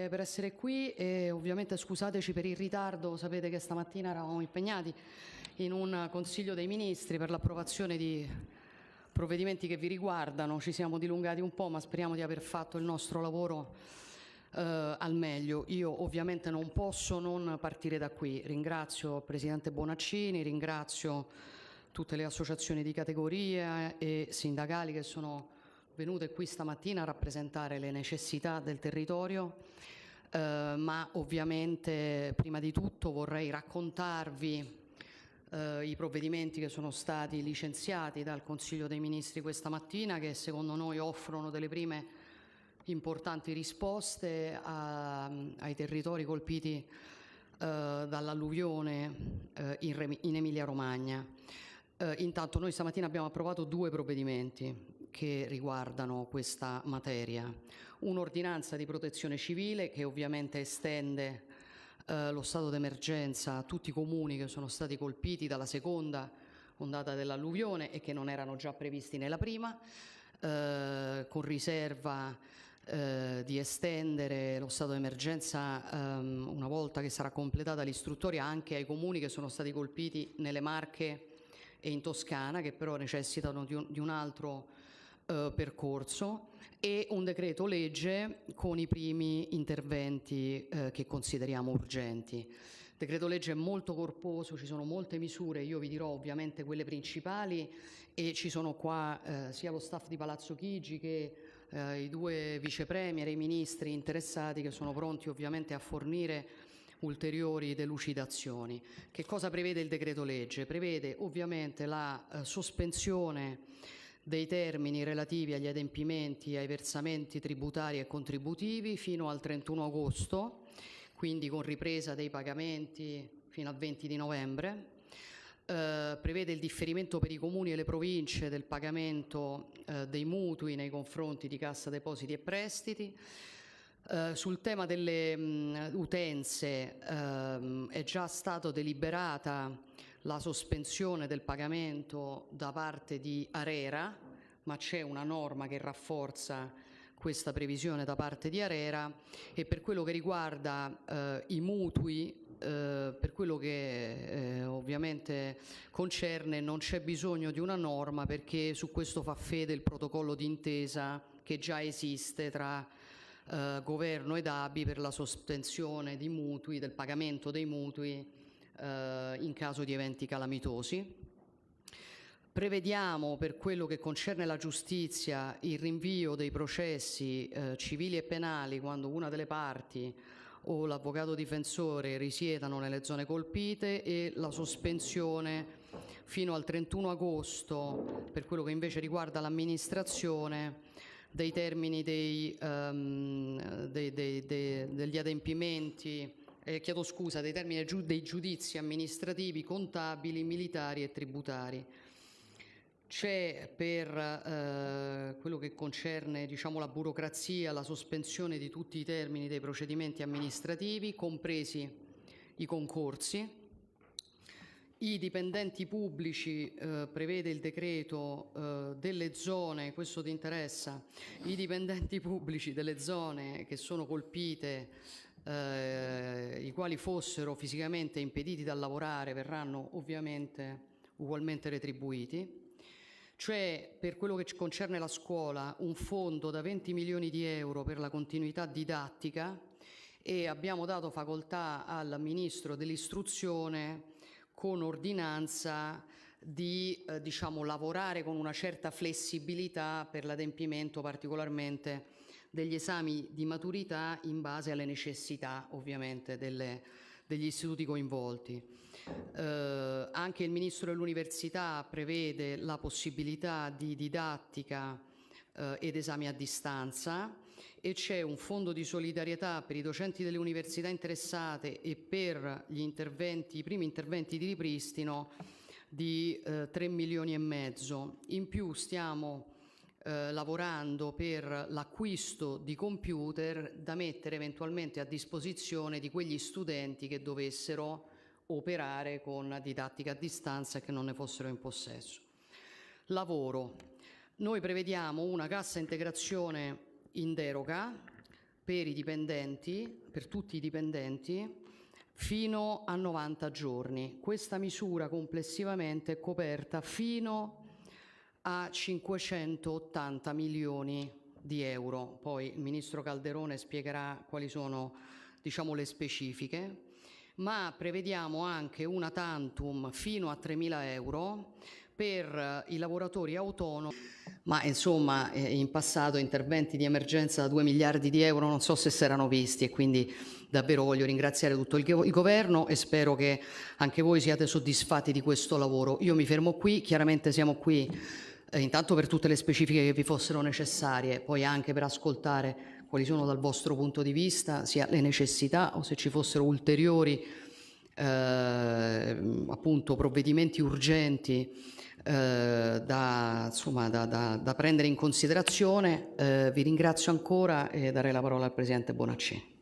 Eh, per essere qui e ovviamente scusateci per il ritardo, sapete che stamattina eravamo impegnati in un Consiglio dei Ministri per l'approvazione di provvedimenti che vi riguardano, ci siamo dilungati un po' ma speriamo di aver fatto il nostro lavoro eh, al meglio. Io ovviamente non posso non partire da qui, ringrazio il Presidente Bonaccini, ringrazio tutte le associazioni di categoria e sindacali che sono venute qui stamattina a rappresentare le necessità del territorio, eh, ma ovviamente prima di tutto vorrei raccontarvi eh, i provvedimenti che sono stati licenziati dal Consiglio dei Ministri questa mattina che secondo noi offrono delle prime importanti risposte a, ai territori colpiti eh, dall'alluvione eh, in, in Emilia Romagna. Eh, intanto noi stamattina abbiamo approvato due provvedimenti, che riguardano questa materia. Un'ordinanza di protezione civile che ovviamente estende eh, lo stato d'emergenza a tutti i comuni che sono stati colpiti dalla seconda ondata dell'alluvione e che non erano già previsti nella prima, eh, con riserva eh, di estendere lo stato d'emergenza ehm, una volta che sarà completata l'istruttoria anche ai comuni che sono stati colpiti nelle Marche e in Toscana, che però necessitano di un, di un altro eh, percorso e un decreto legge con i primi interventi eh, che consideriamo urgenti. Il decreto legge è molto corposo, ci sono molte misure, io vi dirò ovviamente quelle principali e ci sono qua eh, sia lo staff di Palazzo Chigi che eh, i due vicepremier e i ministri interessati che sono pronti ovviamente a fornire ulteriori delucidazioni. Che cosa prevede il decreto legge? Prevede ovviamente la eh, sospensione dei termini relativi agli adempimenti e ai versamenti tributari e contributivi fino al 31 agosto, quindi con ripresa dei pagamenti fino al 20 di novembre. Eh, prevede il differimento per i comuni e le province del pagamento eh, dei mutui nei confronti di Cassa Depositi e Prestiti. Uh, sul tema delle um, utenze uh, è già stata deliberata la sospensione del pagamento da parte di Arera, ma c'è una norma che rafforza questa previsione da parte di Arera e per quello che riguarda eh, i mutui eh, per quello che eh, ovviamente concerne non c'è bisogno di una norma perché su questo fa fede il protocollo d'intesa che già esiste tra eh, governo ed ABI per la sospensione di mutui, del pagamento dei mutui eh, in caso di eventi calamitosi. Prevediamo per quello che concerne la giustizia il rinvio dei processi eh, civili e penali quando una delle parti o l'avvocato difensore risiedano nelle zone colpite e la sospensione fino al 31 agosto per quello che invece riguarda l'amministrazione dei termini dei, um, dei, dei, degli adempimenti eh, chiedo scusa, dei termini giu dei giudizi amministrativi, contabili, militari e tributari. C'è per eh, quello che concerne diciamo, la burocrazia la sospensione di tutti i termini dei procedimenti amministrativi, compresi i concorsi, i dipendenti pubblici eh, prevede il decreto eh, delle zone, questo ti interessa, i dipendenti pubblici delle zone che sono colpite eh, i quali fossero fisicamente impediti dal lavorare verranno ovviamente ugualmente retribuiti. C'è cioè, per quello che concerne la scuola, un fondo da 20 milioni di euro per la continuità didattica e abbiamo dato facoltà al Ministro dell'Istruzione con ordinanza di eh, diciamo, lavorare con una certa flessibilità per l'adempimento particolarmente degli esami di maturità in base alle necessità ovviamente delle, degli istituti coinvolti. Eh, anche il Ministro dell'Università prevede la possibilità di didattica eh, ed esami a distanza e c'è un fondo di solidarietà per i docenti delle università interessate e per interventi, i primi interventi di ripristino di eh, 3 milioni e mezzo. In più stiamo eh, lavorando per l'acquisto di computer da mettere eventualmente a disposizione di quegli studenti che dovessero operare con didattica a distanza e che non ne fossero in possesso. Lavoro. Noi prevediamo una cassa integrazione in deroga per i dipendenti, per tutti i dipendenti, fino a 90 giorni. Questa misura complessivamente è coperta fino a a 580 milioni di euro. Poi il ministro Calderone spiegherà quali sono diciamo, le specifiche, ma prevediamo anche una tantum fino a 3.000 euro per eh, i lavoratori autonomi. Ma insomma, eh, in passato interventi di emergenza da 2 miliardi di euro non so se si erano visti e quindi davvero voglio ringraziare tutto il, governo e spero che anche voi siate soddisfatti di questo lavoro. Io mi fermo qui, chiaramente siamo qui eh, intanto per tutte le specifiche che vi fossero necessarie, poi anche per ascoltare quali sono dal vostro punto di vista sia le necessità o se ci fossero ulteriori eh, appunto provvedimenti urgenti eh, da, insomma, da, da, da, prendere in considerazione. Eh, vi ringrazio ancora e darei la parola al Presidente Bonaccini.